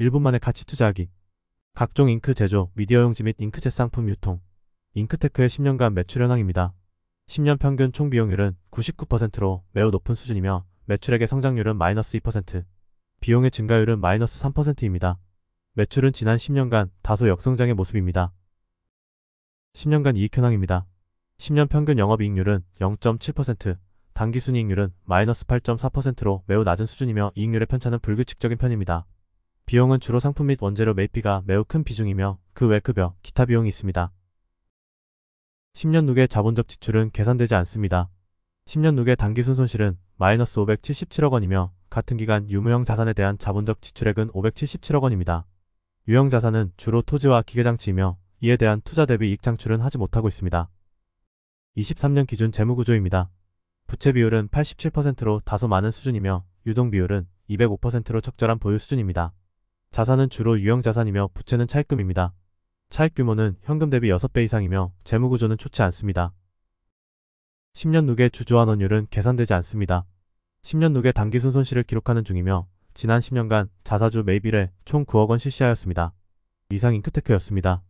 1분 만에 가치 투자하기 각종 잉크 제조, 미디어 용지 및 잉크젯 상품 유통 잉크테크의 10년간 매출 현황입니다. 10년 평균 총 비용률은 99%로 매우 높은 수준이며 매출액의 성장률은 마이너스 2%, 비용의 증가율은 마이너스 3%입니다. 매출은 지난 10년간 다소 역성장의 모습입니다. 10년간 이익 현황입니다. 10년 평균 영업이익률은 0.7%, 단기순이익률은 마이너스 8.4%로 매우 낮은 수준이며 이익률의 편차는 불규칙적인 편입니다. 비용은 주로 상품 및 원재료 매입비가 매우 큰 비중이며 그 외 급여, 기타 비용이 있습니다. 10년 누계 자본적 지출은 계산되지 않습니다. 10년 누계 단기순 손실은 마이너스 577억 원이며 같은 기간 유무형 자산에 대한 자본적 지출액은 577억 원입니다. 유형 자산은 주로 토지와 기계장치이며 이에 대한 투자 대비 이익 창출은 하지 못하고 있습니다. 23년 기준 재무구조입니다. 부채 비율은 87%로 다소 많은 수준이며 유동 비율은 205%로 적절한 보유 수준입니다. 자산은 주로 유형자산이며 부채는 차입금입니다. 차입 규모는 현금 대비 6배 이상이며 재무구조는 좋지 않습니다. 10년 누계 주주환원율은 계산되지 않습니다. 10년 누계 단기순 손실을 기록하는 중이며 지난 10년간 자사주 매입일에 총 9억원 실시하였습니다. 이상 잉크테크였습니다.